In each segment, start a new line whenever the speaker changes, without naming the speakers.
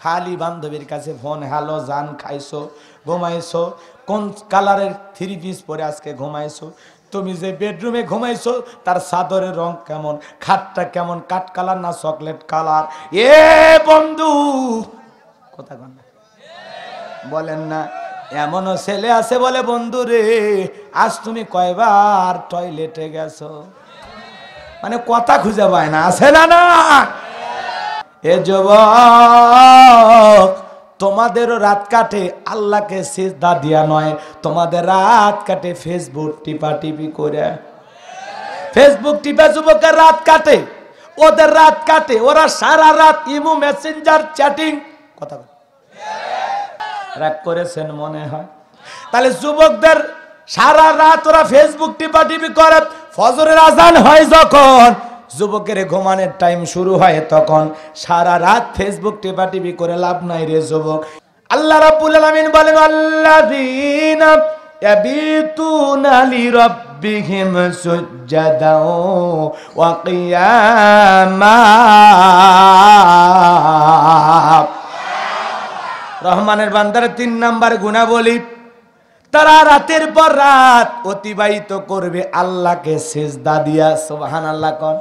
খালি বান্ধবীর কাছে ফোন হ্যালো জান খাইছো ঘুমাইছো কোন কালারের থ্রি পিস পরে আজকে ঘুমাইছো তুমি যে বেডরুমে ঘুমাইছো তার চাদরের রং কেমন খাটটা কেমন কাট কালার না চকলেট কালার এ বন্ধু কথা কন বলেন না এমনও ছেলে আছে বলে বন্ধু রে আজ তুমি কয়বার টয়লেটে গেছো মানে কথা খুঁজে পায় না আছে না না এ যুবক তোমাদেরও রাত কাটে আল্লাহকে সিজদা দিয়া নয় তোমাদের রাত কাটে ফেসবুক টিপা টিপি করে ফেসবুক টিপা যুবকের রাত কাটে ওদের রাত কাটে ওরা সারা রাত ইমু মেসেঞ্জার চ্যাটিং কথা রাগ করেছেন মনে হয় তাহলে যুবকদের সারা রাত ওরা ফেসবুক টিপা টিপি করে ফজরের আজান হয় যখন যুবকের ঘুমানোর টাইম শুরু হয় তখন সারা রাত ফেসবুক টেপা টিপি করে লাভ নাই রে যুবক আল্লাহ রাব্বুল আলামিন বলেন আল্লাযীনা ইয়াবিতুনা লিরাব্বিহিম সুজ্জাদা ওয়া কিয়ামা রহমানের বান্দার তিন নাম্বার বলি তারা রাতের পর রাত অতিবাহিত করবে আল্লাহকে সেজদা দিয়া সোবাহান আল্লাহ কন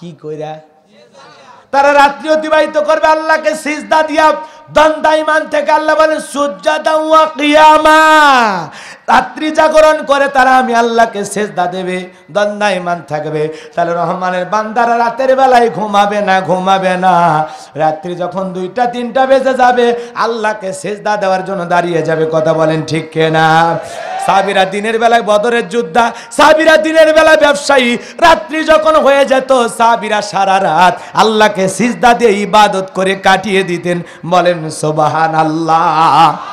কি কইরা তারা রাত্রি অতিবাহিত করবে আল্লাহকে সিজদা দিয়া দন্দাইমান থেকে আল্লাহ বলেন সূর্য দাওয়া কিয়ামা রাত্রি জাগরণ করে তারা আমি আল্লাহকে সেজদা দেবে দণ্ডায়মান থাকবে তাহলে রহমানের বান্দারা রাতের বেলায় ঘুমাবে না ঘুমাবে না রাত্রি যখন দুইটা তিনটা বেজে যাবে আল্লাহকে সেজদা দেওয়ার জন্য দাঁড়িয়ে যাবে কথা বলেন ঠিক কেনা সাবিরা দিনের বেলায় বদরের যোদ্ধা সাবিরা দিনের বেলায় ব্যবসায়ী রাত্রি যখন হয়ে যেত সাবিরা সারা রাত আল্লাহকে সিজদা দিয়ে ইবাদত করে কাটিয়ে দিতেন বলেন সোবাহান আল্লাহ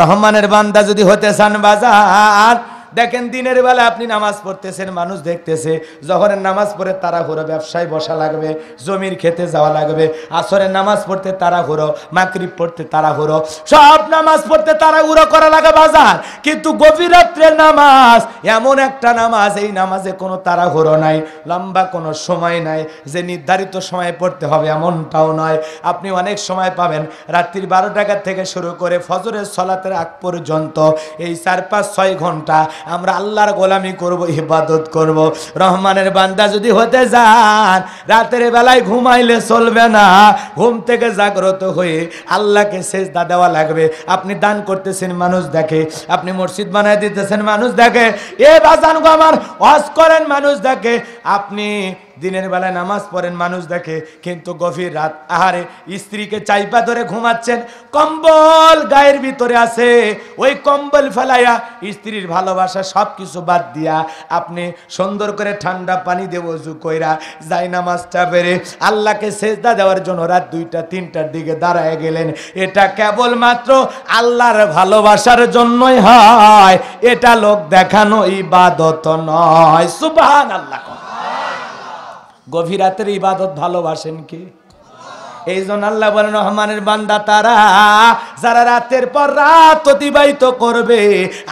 রহমানের বান্দা যদি হতে চান বাজার দেখেন দিনের বেলা আপনি নামাজ পড়তেছেন মানুষ দেখতেছে যখন নামাজ পড়ে তারা ঘুরো ব্যবসায় বসা লাগবে জমির খেতে যাওয়া লাগবে আসরের নামাজ পড়তে তারা ঘুরো মাকরিব পড়তে তারা ঘুরো সব নামাজ পড়তে তারা উড়ো করা লাগে বাজার কিন্তু গভীর রাত্রের নামাজ এমন একটা নামাজ এই নামাজে কোনো তারা ঘুরো নাই লম্বা কোনো সময় নাই যে নির্ধারিত সময় পড়তে হবে এমনটাও নয় আপনি অনেক সময় পাবেন রাত্রির বারো টাকা থেকে শুরু করে ফজরের সলাতের আগ পর্যন্ত এই চার পাঁচ ছয় ঘন্টা আমরা আল্লাহর গোলামি করব ইবাদত করব রহমানের বান্দা যদি হতে যান রাতের বেলায় ঘুমাইলে চলবে না ঘুম থেকে জাগ্রত হয়ে আল্লাহকে শেষ দেওয়া লাগবে আপনি দান করতেছেন মানুষ দেখে আপনি মসজিদ বানায় দিতেছেন মানুষ দেখে এ বাজান গো আমার ওয়াজ করেন মানুষ দেখে আপনি দিনের বেলায় নামাজ পড়েন মানুষ দেখে কিন্তু গভীর রাত আহারে স্ত্রীকে চাইপা ধরে ঘুমাচ্ছেন কম্বল গায়ের ভিতরে আছে ওই কম্বল ফেলাইয়া স্ত্রীর ভালোবাসা সব কিছু বাদ দিয়া আপনি সুন্দর করে ঠান্ডা পানি দেব উজু কইরা যাই নামাজটা পেরে আল্লাহকে সেজদা দেওয়ার জন্য রাত দুইটা তিনটার দিকে দাঁড়ায় গেলেন এটা কেবল মাত্র আল্লাহর ভালোবাসার জন্যই হয় এটা লোক দেখানো ইবাদত নয় সুবহান আল্লাহ গভীর রাতের ইবাদত ভালোবাসেন কি এই জন্য আল্লাহ বলেন রহমানের বান্দা তারা যারা রাতের পর রাত অতিবাহিত করবে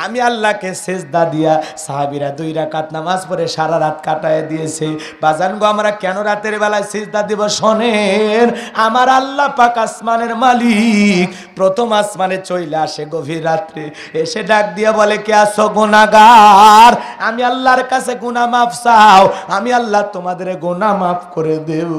আমি আল্লাহকে সেজদা দিয়া সাহাবিরা দুই রাকাত নামাজ পড়ে সারা রাত কাটায় দিয়েছে বাজান গো আমরা কেন রাতের বেলায় সেজদা দিব শোনেন আমার আল্লাহ পাক আসমানের মালিক প্রথম আসমানে চইলে আসে গভীর রাত্রে এসে ডাক দিয়া বলে কে আসো গুনাগার আমি আল্লাহর কাছে গুনা মাফ চাও আমি আল্লাহ তোমাদের গোনা মাফ করে দেব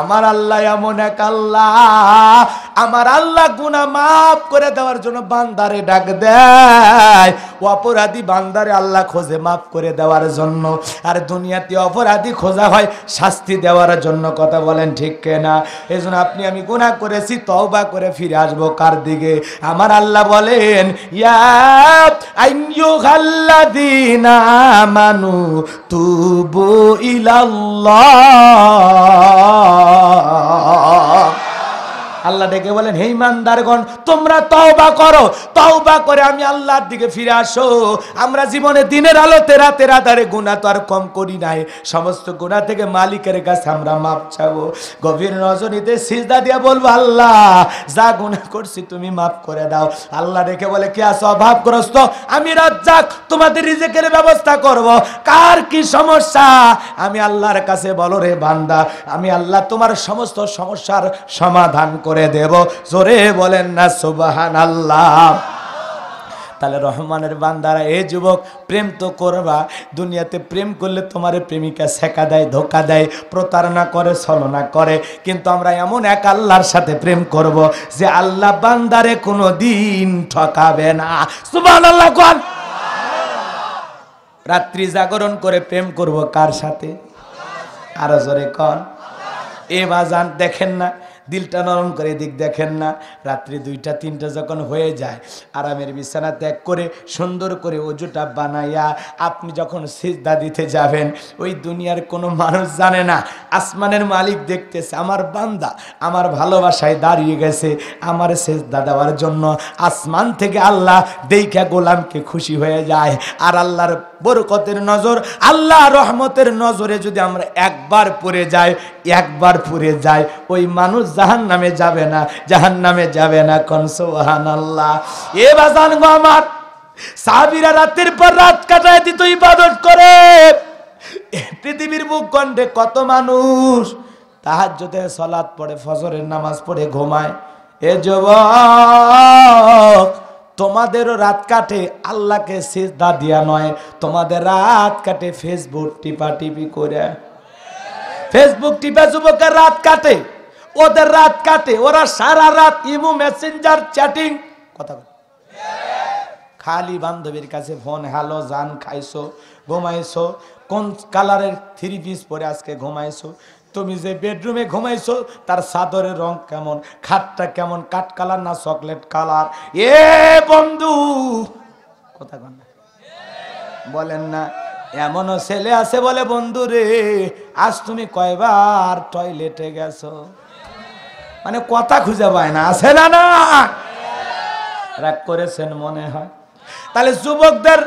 আমার আল্লাহ এমন এক আল্লাহ আল্লাহ আমার আল্লাহ গুনা মাফ করে দেওয়ার জন্য বান্দারে ডাক দেয় ও অপরাধী বান্দারে আল্লাহ খোঁজে মাফ করে দেওয়ার জন্য আর দুনিয়াতে অপরাধী খোঁজা হয় শাস্তি দেওয়ার জন্য কথা বলেন ঠিক কেনা এই জন্য আপনি আমি গুণা করেছি তওবা করে ফিরে আসবো কার দিকে আমার আল্লাহ বলেন ইয়া মানু তুবু ইলাল্লাহ আল্লাহ ডেকে বলেন হে ইমানদারগণ তোমরা তওবা করো তওবা করে আমি আল্লাহর দিকে ফিরে আসো আমরা জীবনে দিনের আলোতে রাতের আধারে গুণা তো আর কম করি নাই সমস্ত গুণা থেকে মালিকের কাছে আমরা মাপ ছাবো গভীর নজরিতে সিজদা দিয়ে বলবো আল্লাহ যা গুণা করছি তুমি মাফ করে দাও আল্লাহ ডেকে বলে কে আছো অভাবগ্রস্ত আমি রজ্জাক তোমাদের রিজেকের ব্যবস্থা করব কার কি সমস্যা আমি আল্লাহর কাছে বলো রে বান্দা আমি আল্লাহ তোমার সমস্ত সমস্যার সমাধান করে করে দেব জোরে বলেন না সুবাহান আল্লাহ তাহলে রহমানের বান্দারা এ যুবক প্রেম তো করবা দুনিয়াতে প্রেম করলে তোমার প্রেমিকা শেখা দেয় ধোকা দেয় প্রতারণা করে ছলনা করে কিন্তু আমরা এমন এক আল্লাহর সাথে প্রেম করব যে আল্লাহ বান্দারে কোনো দিন ঠকাবে না সুবান আল্লাহ কর রাত্রি জাগরণ করে প্রেম করব কার সাথে আরো জোরে কন এ বাজান দেখেন না দিলটা নরম করে দিক দেখেন না রাত্রি দুইটা তিনটা যখন হয়ে যায় আরামের বিছানা ত্যাগ করে সুন্দর করে অজুটা বানাইয়া আপনি যখন সিজদা দিতে যাবেন ওই দুনিয়ার কোনো মানুষ জানে না আসমানের মালিক দেখতেছে আমার বান্দা আমার ভালোবাসায় দাঁড়িয়ে গেছে আমার সেজদা দেওয়ার জন্য আসমান থেকে আল্লাহ দেইখা গোলামকে খুশি হয়ে যায় আর আল্লাহর বরকতের নজর আল্লাহ রহমতের নজরে যদি আমরা একবার পড়ে যাই একবার পড়ে যাই ওই মানুষ জাহান নামে যাবে না জাহান নামে যাবে না কনসোহান আল্লাহ এ বাজান গো আমার রাতের পর রাত কাটায় দিত ইবাদত করে পৃথিবীর ভূখণ্ডে কত মানুষ তাহার যদি সলাৎ পড়ে ফজরের নামাজ পড়ে ঘুমায় এ যুবক তোমাদেরও রাত কাটে আল্লাহকে সিজদা দিয়া নয় তোমাদের রাত কাটে ফেসবুক টিপা টিপি করে ফেসবুক টিপা যুবকের রাত কাটে ওদের রাত কাটে ওরা সারা রাত ইমু মেসেঞ্জার চ্যাটিং কথা খালি বান্ধবীর কাছে ফোন হ্যালো জান খাইছো ঘুমাইছো কোন কালারের থ্রি পিস পরে আজকে ঘুমাইছো তুমি যে বেডরুমে ঘুমাইছো তার সাদরের রং কেমন খাটটা কেমন কাঠ কালার না চকলেট কালার এ বন্ধু কথা বলেন না এমনও ছেলে আছে বলে বন্ধু রে আজ তুমি কয়বার টয়লেটে গেছো মানে কথা খুঁজে পায় না আছে না না রাগ করেছেন মনে হয় তাহলে যুবকদের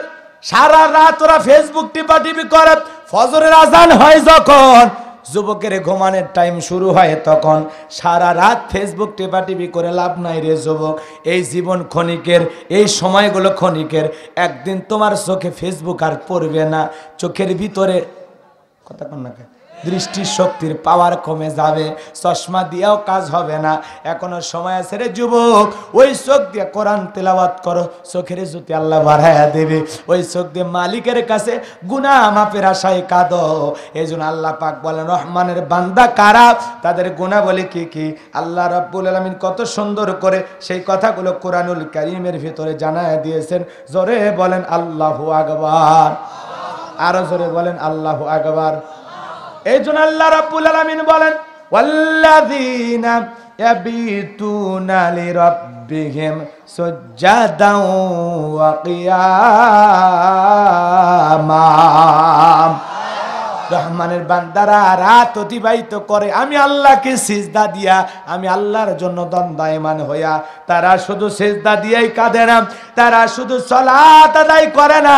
সারা রাত ওরা ফেসবুক টিপা টিপি করে ফজরের আজান হয় যখন যুবকের ঘুমানোর টাইম শুরু হয় তখন সারা রাত ফেসবুক টেপাটিপি করে লাভ নাই রে যুবক এই জীবন ক্ষণিকের এই সময়গুলো ক্ষণিকের একদিন তোমার চোখে ফেসবুক আর পড়বে না চোখের ভিতরে কথা কন দৃষ্টিশক্তির পাওয়ার কমে যাবে চশমা দিয়েও কাজ হবে না এখনো সময় আছে রে যুবক ওই চোখ দিয়ে কোরআন তেলাবাত করো চোখের জুতি আল্লাহ বাড়াইয়া দেবে ওই চোখ দিয়ে মালিকের কাছে গুণা মাপের আশায় কাঁদ এই জন্য আল্লাহ পাক বলেন রহমানের বান্দা কারা তাদের গুণা বলে কি কি আল্লাহ রব্বুল আলমিন কত সুন্দর করে সেই কথাগুলো কোরআনুল করিমের ভিতরে জানায় দিয়েছেন জোরে বলেন আল্লাহ আকবার আরো জোরে বলেন আল্লাহ আগবার এই জন্য আল্লাহ রাব্বুল আলামিন বলেন ওয়াল্লাযীনা ইয়াবিতুনা লিরাব্বিহিম সুজদাও ওয়া কিয়ামা রহমানের বান্দারা রাত অতিবাহিত করে আমি আল্লাহকে সিজদা দিয়া আমি আল্লাহর জন্য দন্দায়মান হইয়া তারা শুধু সিজদা দিয়েই কাঁদে না তারা শুধু সলাত আদায় করে না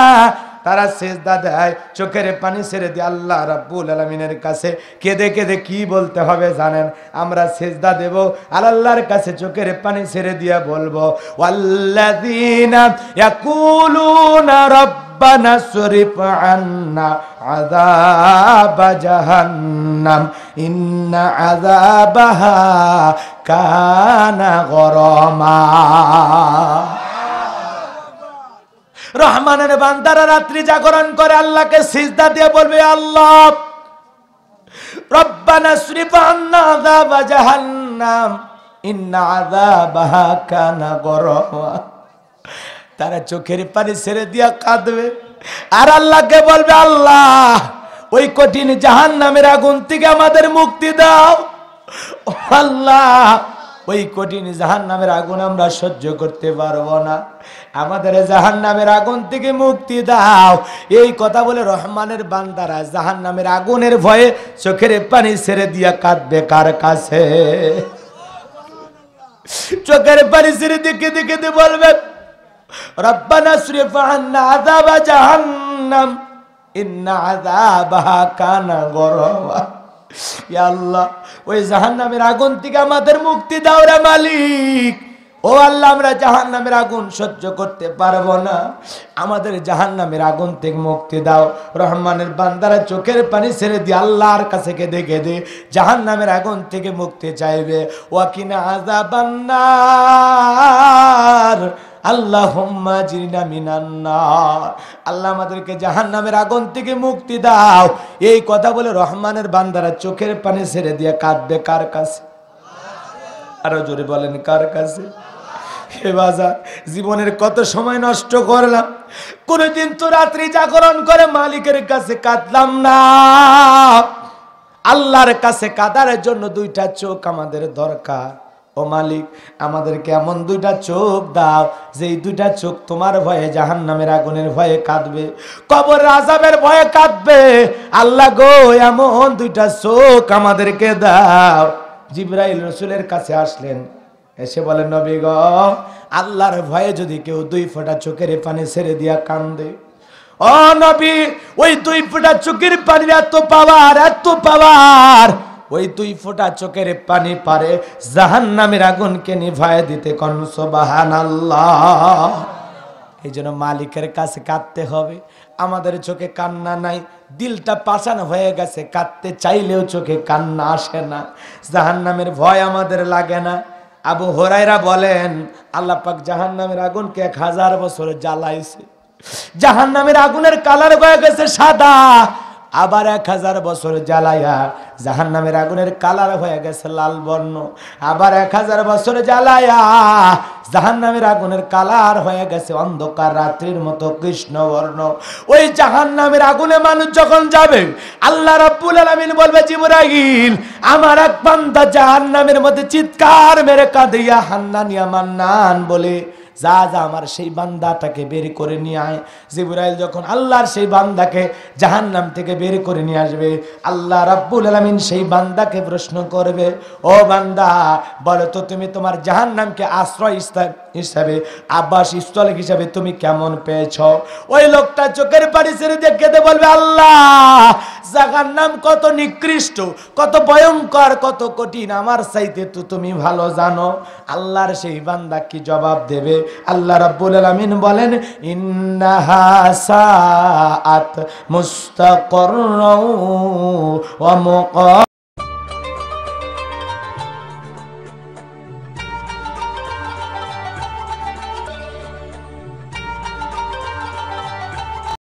তারা সেজদা দেয় চোখের পানি ছেড়ে দিয়ে আল্লাহ রাব্বুল আলমিনের কাছে কেঁদে কেঁদে কি বলতে হবে জানেন আমরা সেজদা দেব আল্লাহর কাছে চোখের পানি ছেড়ে দিয়ে বলবো ওয়াল্লাদিনা ইয়াকুলুনা রব্বানা সরিফ আন্না عذاب جهنم إن عذابها كان غراما রহমানের বান্দারা রাত্রি জাগরণ করে আল্লাহকে সিজদা দিয়ে বলবে আল্লাহ রব্বানা শ্রীপান্না দাবা জাহান্নাম ইন্না আযাবাহা কানা গরওয়া তারা চোখের পানি ছেড়ে দিয়া কাঁদবে আর আল্লাহকে বলবে আল্লাহ ওই কঠিন জাহান নামের আগুন থেকে আমাদের মুক্তি দাও আল্লাহ ওই কঠিন জাহান নামের আগুন আমরা সহ্য করতে পারবো না আমাদের জাহান নামের আগুন থেকে মুক্তি দাও এই কথা বলে রহমানের বান্দারা জাহান নামের আগুনের ভয়ে চোখের পানি ছেড়ে দিয়া কাঁদবে কার কাছে চোখের পানি ছেড়ে দেখে দেখে বলবে রব্বানা ফাহান্না আদাবা জাহান্নাম ইন্না আদাবা কানা গরবা আল্লাহ ওই জাহান নামের আগুন থেকে আমাদের মুক্তি মালিক ও আল্লাহ আমরা জাহান নামের আগুন সহ্য করতে পারবো না আমাদের জাহান নামের আগুন থেকে মুক্তি দাও রহমানের বান্দারা চোখের পানি ছেড়ে দিয়ে আল্লাহর কাছে কেঁদে কেঁদে জাহান নামের আগুন থেকে মুক্তি চাইবে ওয়াকিনা আজাবান্নার আল্লাহ জিনা মিনান্নার আল্লাহ আমাদেরকে জাহান নামের আগুন থেকে মুক্তি দাও এই কথা বলে রহমানের বান্দারা চোখের পানে ছেড়ে দিয়ে কাঁদবে কার কাছে আরো জোরে বলেন কার কাছে হে বাজা জীবনের কত সময় নষ্ট করলাম কোনোদিন তো রাত্রি জাগরণ করে মালিকের কাছে কাঁদলাম না আল্লাহর কাছে কাদার জন্য দুইটা চোখ আমাদের দরকার ও মালিক আমাদেরকে এমন দুইটা চোখ দাও যেই দুইটা চোখ তোমার ভয়ে জাহান নামের আগুনের ভয়ে কাঁদবে কবর আজাবের ভয়ে কাঁদবে আল্লাহ গো এমন দুইটা চোখ আমাদেরকে দাও জিব্রাইল রসুলের কাছে আসলেন এসে বলেন নবী গ আল্লাহর ভয়ে যদি কেউ দুই ফোঁটা চোখের পানি ছেড়ে দিয়া কান্দে ও নবী ওই দুই ফোঁটা চোখের পানির এত পাওয়ার এত পাওয়ার ওই দুই ফোঁটা চোখের পানি পারে জাহান নামের আগুনকে নিভায় দিতে কনস বাহান এই জন্য মালিকের কাছে কাঁদতে হবে আমাদের চোখে কান্না নাই দিলটা পাচান হয়ে গেছে কাঁদতে চাইলেও চোখে কান্না আসে না জাহান নামের ভয় আমাদের লাগে না আবু হরাইরা বলেন আল্লাহ পাক জাহান নামের আগুনকে এক হাজার বছর জ্বালাইছে জাহান নামের আগুনের কালার হয়ে গেছে সাদা আবার এক হাজার বছর জ্বালাইয়া জাহান নামের আগুনের কালার হয়ে গেছে লাল বর্ণ আবার এক হাজার বছর জ্বালাইয়া জাহান নামের আগুনের কালার হয়ে গেছে অন্ধকার রাত্রির মতো কৃষ্ণ বর্ণ ওই জাহান নামের আগুনে মানুষ যখন যাবে আল্লাহ রব্বুল আলমিন বলবে জিবরাইল আমার এক পান্দা জাহান নামের মধ্যে চিৎকার মেরে কাঁদিয়া হান্নানিয়া মান্নান বলে যা যা আমার সেই বান্দাটাকে বের করে নিয়ে আয় জিবরাইল যখন আল্লাহর সেই বান্দাকে জাহান নাম থেকে বের করে নিয়ে আসবে আল্লাহ রাব্বুল আলমিন সেই বান্দাকে প্রশ্ন করবে ও বান্দা বলো তো তুমি তোমার জাহান নামকে আশ্রয় হিসাবে আব্বাস স্থল হিসাবে তুমি কেমন পেয়েছ ওই লোকটা চোখের পাড়ি ছেড়ে দেখে বলবে আল্লাহ জাগার নাম কত নিকৃষ্ট কত ভয়ঙ্কর কত কঠিন আমার চাইতে তো তুমি ভালো জানো আল্লাহর সেই বান্দা কি জবাব দেবে আল্লাহ রাব্বুল আলামিন বলেন ইন্নাহা সাআত মুস্তাকররাও ওয়া মুকা